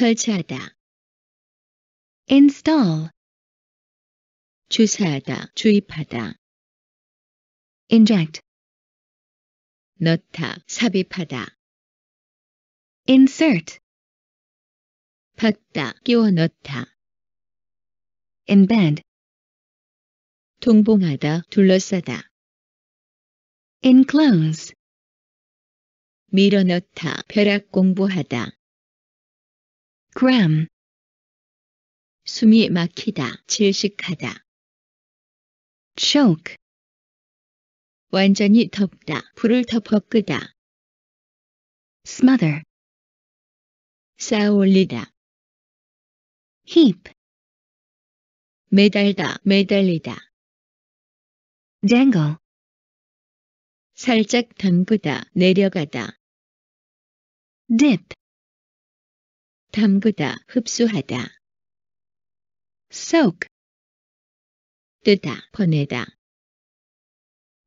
설치하다 install 주사하다 주입하다 inject 넣다 삽입하다 insert 박다 끼워 넣다 embed 동봉하다 둘러싸다 enclose 밀어넣다 벼락 공부하다 gram 숨이 막히다, 질식하다. choke 완전히 덮다, 불을 덮어 끄다. smother 쌓아 올리다. heap 매달다, 매달리다. dangle 살짝 담그다, 내려가다. dip 담그다, 흡수하다. soak 뜨다, 보내다.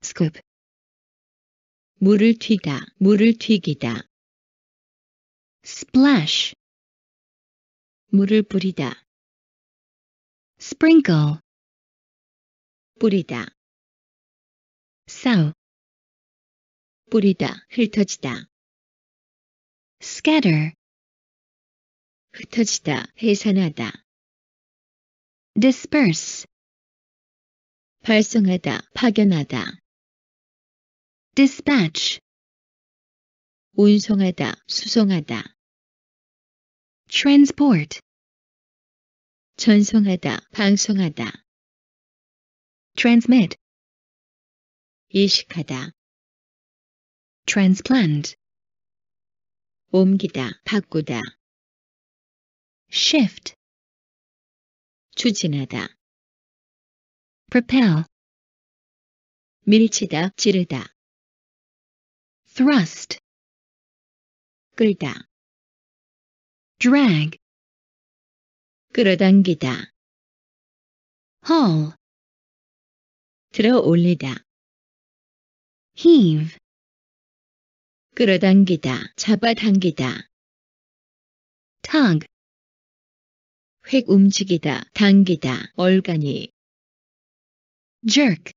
scoop 물을 튀다, 물을 튀기다. splash 물을 뿌리다. sprinkle 뿌리다. sow 뿌리다, 흩어지다. scatter 흩어지다, 해산하다. disperse 발송하다, 파견하다. dispatch 운송하다, 수송하다. transport 전송하다, 방송하다. transmit 이식하다. transplant 옮기다, 바꾸다. shift 추진하다 propel 밀치다 찌르다 thrust 끌다 drag 끌어당기다 haul 들어 올리다 heave 끌어당기다 잡아당기다 tug 획 움직이다, 당기다, 얼간이 jerk,